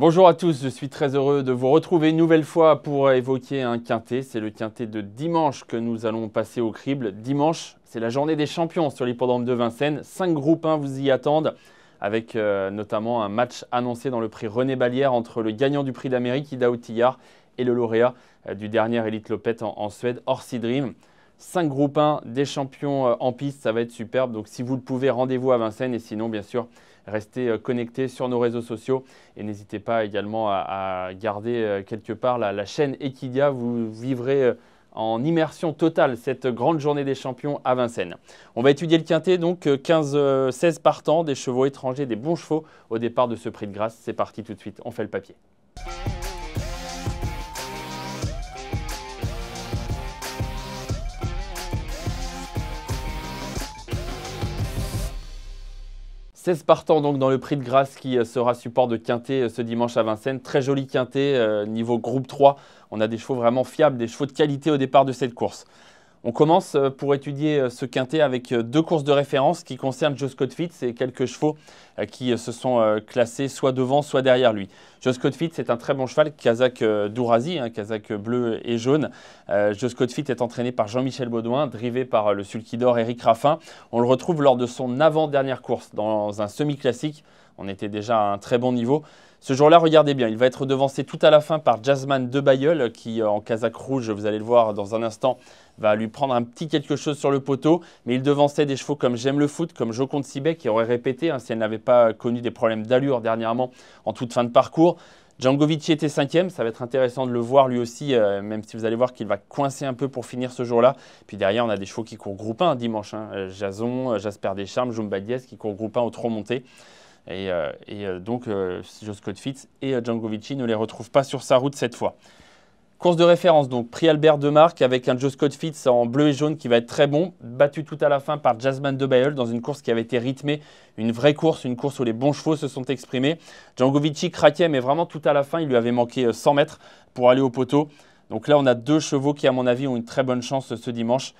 Bonjour à tous, je suis très heureux de vous retrouver une nouvelle fois pour évoquer un quintet. C'est le quintet de dimanche que nous allons passer au crible. Dimanche, c'est la journée des champions sur l'hippodrome de Vincennes. Cinq groupes 1 vous y attendent, avec euh, notamment un match annoncé dans le prix René Balière entre le gagnant du prix d'Amérique, Ida Outillard, et le lauréat euh, du dernier Elite Lopette en, Suède, Orsi Dream. 5 groupes 1 des champions euh, en piste, ça va être superbe. Donc si vous le pouvez, rendez-vous à Vincennes et sinon, bien sûr, restez euh, connectés sur nos réseaux sociaux et n'hésitez pas également à, garder euh, quelque part la, la chaîne Equidia. Vous vivrez en immersion totale cette grande journée des champions à Vincennes. On va étudier le quintet, donc 15, 16 partants, des chevaux étrangers, des bons chevaux au départ de ce prix de grâce. C'est parti tout de suite, on fait le papier. 16 partants donc dans le prix de grâce qui euh, sera support de quintet euh, ce dimanche à Vincennes. Très joli quintet euh, niveau groupe 3. On a des chevaux vraiment fiables, des chevaux de qualité au départ de cette course. On commence euh, pour étudier euh, ce quintet avec euh, deux courses de référence qui concernent Joe Scott Fitz et quelques chevaux qui se sont classés soit devant, soit derrière lui. Joe Scott Fitz est un très bon cheval, kazakh d'Ourazi, hein, kazakh bleu et jaune. Euh, est entraîné par Jean-Michel Baudouin, drivé par le sulky d'or Eric Raffin. On le retrouve lors de son avant-dernière course dans un semi-classique on était déjà à un très bon niveau. Ce jour-là, regardez bien, il va être devancé tout à la fin par Jasmine Debayeul, qui euh, en Kazakh rouge, vous allez le voir dans un instant, va lui prendre un petit quelque chose sur le poteau. Mais il devançait des chevaux comme J'aime le foot, comme Joconde Sibet, qui aurait répété hein, si elle n'avait pas connu des problèmes d'allure dernièrement en toute fin de parcours. Djangovic était cinquième, ça va être intéressant de le voir lui aussi, euh, même si vous allez voir qu'il va coincer un peu pour finir ce jour-là. Puis derrière, on a des chevaux qui courent groupe 1 dimanche. Hein, Jason, Jasper Descharmes, Jumba Diaz qui courent groupe 1 au trop monté. Et, euh, euh, donc, euh, Joe donc, Fitz et Django ne les retrouvent pas sur sa route cette fois. Course de référence, donc prix Albert de avec un Joe Scott Fitz en bleu et jaune qui va être très bon, battu tout à la fin par Jasmine de Bayol dans une course qui avait été rythmée, une vraie course, une course où les bons chevaux se sont exprimés. Djangovici craquait, mais vraiment tout à la fin, il lui avait manqué 100 mètres pour aller au poteau. Donc là, on a deux chevaux qui, à mon avis, ont une très bonne chance ce dimanche.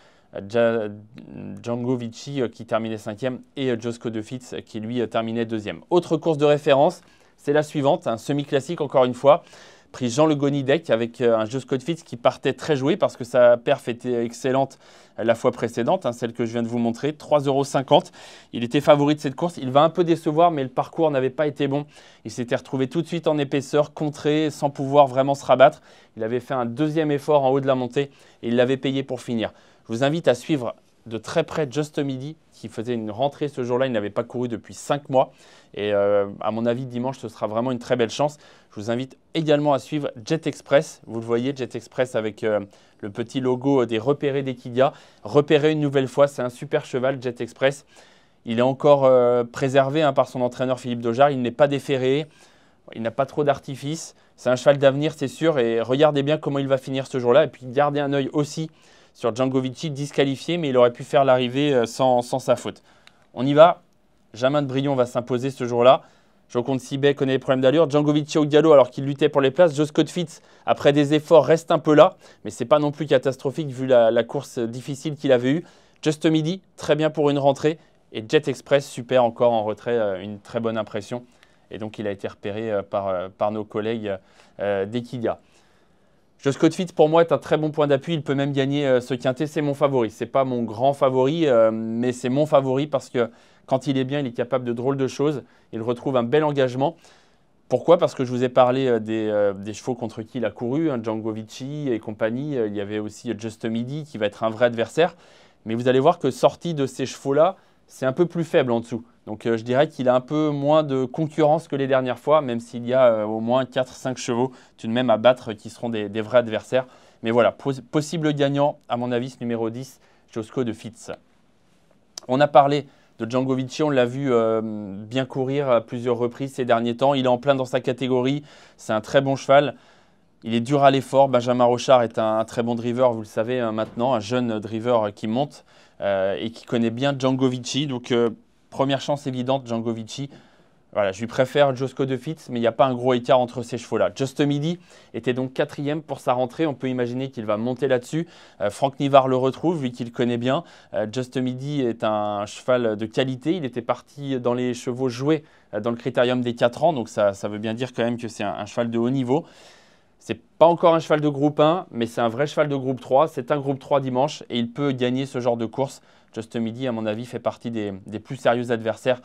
Django Vici euh, qui terminait cinquième et euh, Josco De Fitz euh, qui lui terminait deuxième. Autre course de référence, c'est la suivante, un semi-classique encore une fois pris Jean Le Gonidec avec euh, un Scott Fitz qui partait très joué parce que sa perf était excellente la fois précédente, hein, celle que je viens de vous montrer, 3,50€. Il était favori de cette course, il va un peu décevoir, mais le parcours n'avait pas été bon. Il s'était retrouvé tout de suite en épaisseur, contré, sans pouvoir vraiment se rabattre. Il avait fait un deuxième effort en haut de la montée et il l'avait payé pour finir. Je vous invite à suivre de très près Just Midi qui faisait une rentrée ce jour-là. Il n'avait pas couru depuis 5 mois. Et euh, à mon avis, dimanche, ce sera vraiment une très belle chance. Je vous invite également à suivre Jet Express. Vous le voyez, Jet Express avec euh, le petit logo euh, des repérés d'Equidia. Repéré une nouvelle fois, c'est un super cheval, Jet Express. Il est encore préservé hein, par son entraîneur Philippe Dojard. Il n'est pas déféré. Il n'a pas trop d'artifice. C'est un cheval d'avenir, c'est sûr. Et regardez bien comment il va finir ce jour-là. Et puis gardez un œil aussi sur Djangovic disqualifié, mais il aurait pu faire l'arrivée euh, sans, sa faute. On y va. Jamin de Brion va s'imposer ce jour-là. Joconde Sibet connaît les problèmes d'allure. Djangovic au galop alors qu'il luttait pour les places. Joscott Fitz, après des efforts, reste un peu là, mais ce n'est pas non plus catastrophique vu la, course difficile qu'il avait eue. Just Midi, très bien pour une rentrée. Et Jet Express, super encore en retrait, euh, une très bonne impression. Et donc il a été repéré euh, par, par nos collègues d'Equidia. Josh Fit pour moi, est un très bon point d'appui. Il peut même gagner euh, ce quintet. C'est mon favori. n'est pas mon grand favori, euh, mais c'est mon favori parce que quand il est bien, il est capable de drôles de choses. Il retrouve un bel engagement. Pourquoi Parce que je vous ai parlé euh, des, chevaux contre qui il a couru, hein, Django et compagnie. Il y avait aussi Just Midi qui va être un vrai adversaire. Mais vous allez voir que sorti de ces chevaux-là, c'est un peu plus faible en dessous. Donc euh, je dirais qu'il a un peu moins de concurrence que les dernières fois, même s'il y a euh, au moins 4-5 chevaux tout de même à battre euh, qui seront des, vrais adversaires. Mais voilà, possible gagnant, à mon avis, numéro 10, Josco de Fitz. On a parlé de Django Vici, on l'a vu bien courir à plusieurs reprises ces derniers temps. Il est en plein dans sa catégorie, c'est un très bon cheval. Il est dur à l'effort. Benjamin Rochard est un, très bon driver, vous le savez hein, maintenant, un jeune driver qui monte et qui connaît bien Django Vici. Donc Première chance évidente, Django Vici. Voilà, je lui préfère Josco de Fitz, mais il n'y a pas un gros écart entre ces chevaux-là. Just Midi était donc quatrième pour sa rentrée. On peut imaginer qu'il va monter là-dessus. Euh, Franck Nivard le retrouve, lui qu'il connaît bien. Juste euh, Just Midi est un cheval de qualité. Il était parti dans les chevaux joués euh, dans le critérium des 4 ans, donc ça, veut bien dire quand même que c'est un cheval de haut niveau. C'est pas encore un cheval de groupe 1, mais c'est un vrai cheval de groupe 3. C'est un groupe 3 dimanche et il peut gagner ce genre de course. Just Midi, à mon avis, fait partie des, plus sérieux adversaires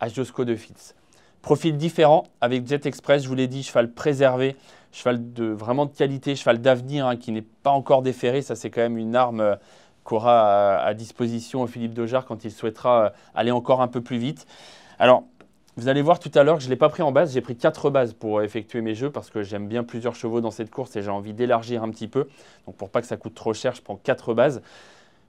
à Josco de Fitz. Profil différent avec Jet Express, je vous l'ai dit, cheval préservé, cheval de, vraiment de qualité, cheval d'avenir hein, qui n'est pas encore déféré. Ça, c'est quand même une arme euh, qu'aura à, disposition Philippe Dojard quand il souhaitera euh, aller encore un peu plus vite. Alors, vous allez voir tout à l'heure que je ne l'ai pas pris en base, j'ai pris quatre bases pour effectuer mes jeux parce que j'aime bien plusieurs chevaux dans cette course et j'ai envie d'élargir un petit peu. Donc pour pas que ça coûte trop cher, je prends 4 bases.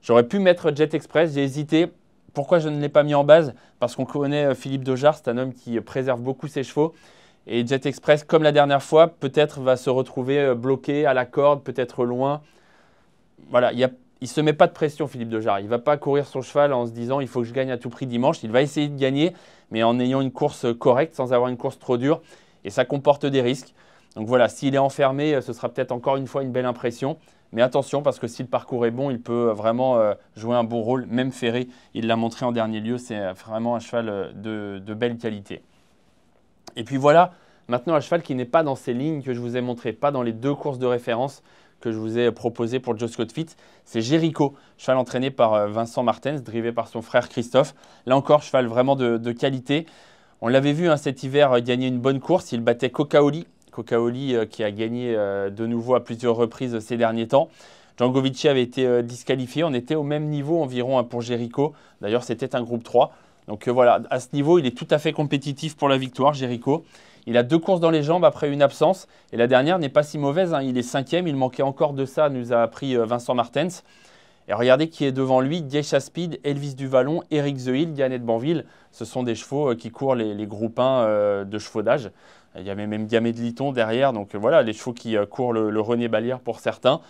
J'aurais pu mettre Jet Express, j'ai hésité. Pourquoi je ne l'ai pas mis en base Parce qu'on connaît euh, Philippe Dojard, c'est un homme qui euh, préserve beaucoup ses chevaux. Et Jet Express, comme la dernière fois, peut-être va se retrouver euh, bloqué à la corde, peut-être loin. Voilà, il y a il ne se met pas de pression, Philippe Dejar. Il ne va pas courir son cheval en se disant il faut que je gagne à tout prix dimanche. Il va essayer de gagner, mais en ayant une course correcte, sans avoir une course trop dure. Et ça comporte des risques. Donc voilà, s'il est enfermé, euh, ce sera peut-être encore une fois une belle impression. Mais attention, parce que si le parcours est bon, il peut euh, vraiment euh, jouer un bon rôle. Même Ferré, il l'a montré en dernier lieu, c'est vraiment un cheval de, de, belle qualité. Et puis voilà, maintenant un cheval qui n'est pas dans ces lignes que je vous ai montrées, pas dans les deux courses de référence que je vous ai proposé pour Joe Scott Fit, c'est Jericho, cheval entraîné par euh, Vincent Martens, drivé par son frère Christophe. Là encore, cheval vraiment de, qualité. On l'avait vu hein, cet hiver euh, gagner une bonne course, il battait Cocaoli, Cocaoli euh, qui a gagné de nouveau à plusieurs reprises ces derniers temps. Djangovici avait été disqualifié, on était au même niveau environ hein, pour Jericho, d'ailleurs c'était un groupe 3. Donc euh, voilà, à ce niveau, il est tout à fait compétitif pour la victoire, Jericho. Il a deux courses dans les jambes après une absence. Et la dernière n'est pas si mauvaise. Hein. Il est cinquième. Il manquait encore de ça, nous a appris euh, Vincent Martens. Et regardez qui est devant lui, Diecha Speed, Elvis Duvalon, Eric Zehil, Dianette Banville. Ce sont des chevaux euh, qui courent les, groupins groupes 1 de chevaudage. Il y avait même Diamé de Liton derrière. Donc voilà, les chevaux qui courent le, René Balière pour certains.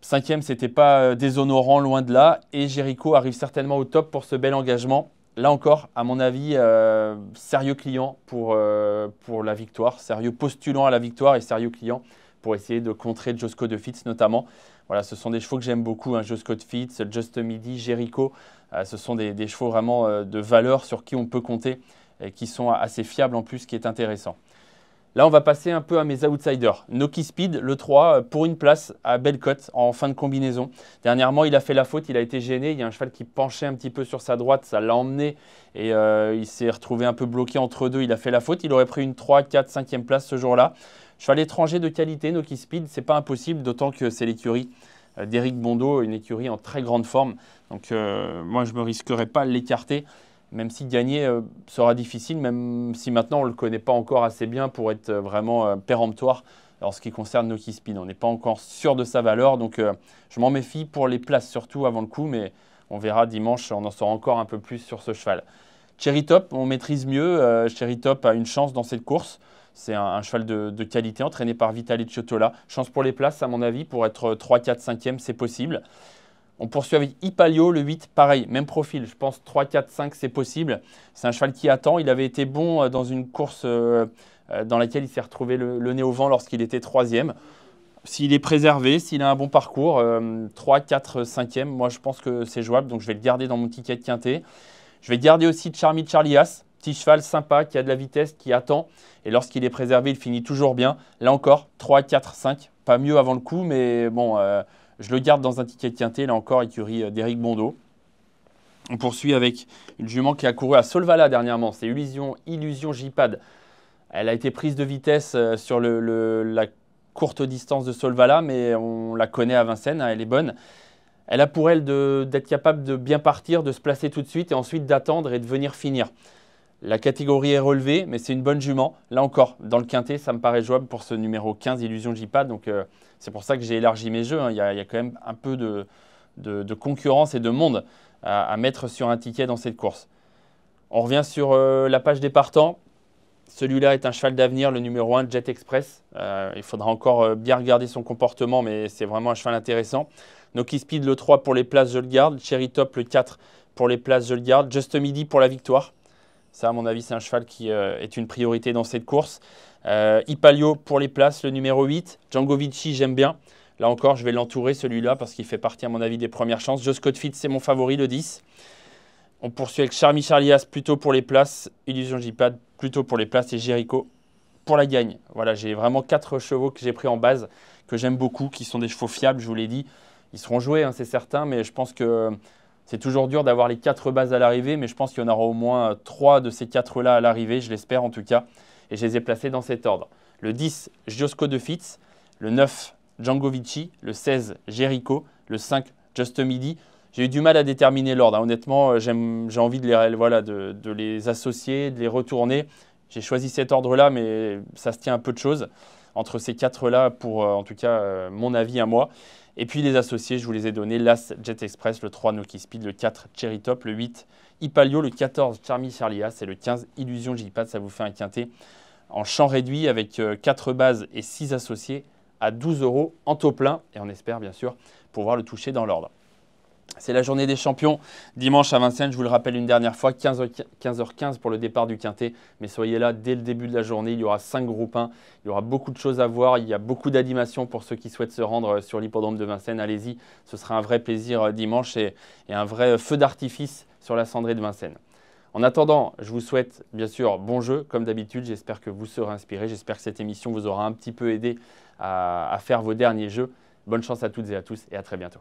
Cinquième, n'était pas déshonorant, loin de là. Et Jericho arrive certainement au top pour ce bel engagement là encore, à mon avis, euh, sérieux client euh, pour, la victoire, sérieux postulant à la victoire et sérieux client pour essayer de contrer Josco de Fitz notamment. Voilà, ce sont des chevaux que j'aime beaucoup, hein, Josco de Fitz, Just Midi, Jericho. Euh, ce sont des, des chevaux vraiment de valeur sur qui on peut compter et qui sont assez fiables en plus, ce qui est intéressant. Là, on va passer un peu à mes outsiders. Noki Speed, le 3, euh, pour une place à Bellecote en fin de combinaison. Dernièrement, il a fait la faute, il a été gêné. Il y a un cheval qui penchait un petit peu sur sa droite, ça l'a emmené et euh, il s'est retrouvé un peu bloqué entre deux. Il a fait la faute, il aurait pris une 3, 4, 5e place ce jour-là. Cheval étranger de qualité, Noki Speed, c'est pas impossible, d'autant que c'est l'écurie euh, d'Eric Bondo, une écurie en très grande forme. Donc, moi, je ne me risquerais pas à l'écarter même si gagner euh, sera difficile, même si maintenant on ne le connaît pas encore assez bien pour être euh, vraiment euh, péremptoire en ce qui concerne Noki Spin. On n'est pas encore sûr de sa valeur, donc je m'en méfie pour les places surtout avant le coup, mais on verra dimanche, on en saura encore un peu plus sur ce cheval. Cherry Top, on maîtrise mieux. Cherry Top a une chance dans cette course. C'est un, cheval de, qualité entraîné par Vitali Ciotola. Chance pour les places, à mon avis, pour être 3, 4, 5e, c'est possible. On poursuit avec Ipalio, le 8, pareil, même profil. Je pense 3, 4, 5, c'est possible. C'est un cheval qui attend. Il avait été bon euh, dans une course euh, euh, dans laquelle il s'est retrouvé le, nez au vent lorsqu'il était troisième. S'il est préservé, s'il a un bon parcours, 3, 4, 5e, moi je pense que c'est jouable. Donc je vais le garder dans mon ticket de quintet. Je vais garder aussi Charmy Charlias, petit cheval sympa qui a de la vitesse, qui attend. Et lorsqu'il est préservé, il finit toujours bien. Là encore, 3, 4, 5. Pas mieux avant le coup, mais bon. Je le garde dans un ticket tienté là encore, écurie euh, d'Eric Bondeau. On poursuit avec une jument qui a couru à Solvala dernièrement. C'est Illusion, Illusion J-Pad. Elle a été prise de vitesse euh, sur la courte distance de Solvala, mais on la connaît à Vincennes, hein, elle est bonne. Elle a pour elle d'être capable de bien partir, de se placer tout de suite et ensuite d'attendre et de venir finir. La catégorie est relevée, mais c'est une bonne jument. Là encore, dans le quintet, ça me paraît jouable pour ce numéro 15, Illusion JPA. Donc euh, c'est pour ça que j'ai élargi mes jeux. Hein. Il, y a, quand même un peu de, concurrence et de monde à, mettre sur un ticket dans cette course. On revient sur euh, la page des partants. Celui-là est un cheval d'avenir, le numéro 1 Jet Express. Euh, il faudra encore bien regarder son comportement, mais c'est vraiment un cheval intéressant. Noki Speed le 3 pour les places, je le garde. Cherry Top le 4 pour les places, je le garde. Just Midi pour la victoire. Ça, à mon avis, c'est un cheval qui euh, est une priorité dans cette course. Euh, Ipalio pour les places, le numéro 8. Django Vici, j'aime bien. Là encore, je vais l'entourer celui-là parce qu'il fait partie, à mon avis, des premières chances. Joscott Fit, c'est mon favori, le 10. On poursuit avec Charmy Charlias plutôt pour les places, Illusion j plutôt pour les places et Jericho pour la gagne. Voilà, j'ai vraiment quatre chevaux que j'ai pris en base, que j'aime beaucoup, qui sont des chevaux fiables, je vous l'ai dit. Ils seront joués, hein, c'est certain, mais je pense que c'est toujours dur d'avoir les quatre bases à l'arrivée, mais je pense qu'il y en aura au moins euh, trois de ces quatre-là à l'arrivée, je l'espère en tout cas. Et je les ai placés dans cet ordre. Le 10, Giosco de Fitz. Le 9, Django Le 16, Jericho. Le 5, Just Midi. J'ai eu du mal à déterminer l'ordre. Hein. Honnêtement, euh, j'ai envie de les, voilà, de, les associer, de les retourner. J'ai choisi cet ordre-là, mais ça se tient à peu de choses entre ces quatre-là pour, euh, en tout cas, mon avis à moi. Et puis les associés, je vous les ai donnés, l'As Jet Express, le 3 Noki Speed, le 4 Cherry Top, le 8 Ipalio, le 14 Charmy Charlias et le 15 Illusion j Ça vous fait un quintet en champ réduit avec 4 euh, bases et 6 associés à 12 euros en taux plein. Et on espère bien sûr pouvoir le toucher dans l'ordre. C'est la journée des champions, dimanche à Vincennes, je vous le rappelle une dernière fois, 15h15 pour le départ du Quintet. Mais soyez là dès le début de la journée, il y aura 5 groupes 1, il y aura beaucoup de choses à voir, il y a beaucoup d'animations pour ceux qui souhaitent se rendre euh, sur l'hippodrome de Vincennes. Allez-y, ce sera un vrai plaisir euh, dimanche et, un vrai euh, feu d'artifice sur la cendrée de Vincennes. En attendant, je vous souhaite bien sûr bon jeu, comme d'habitude. J'espère que vous serez inspirés, j'espère que cette émission vous aura un petit peu aidé à faire vos derniers jeux. Bonne chance à toutes et à tous et à très bientôt.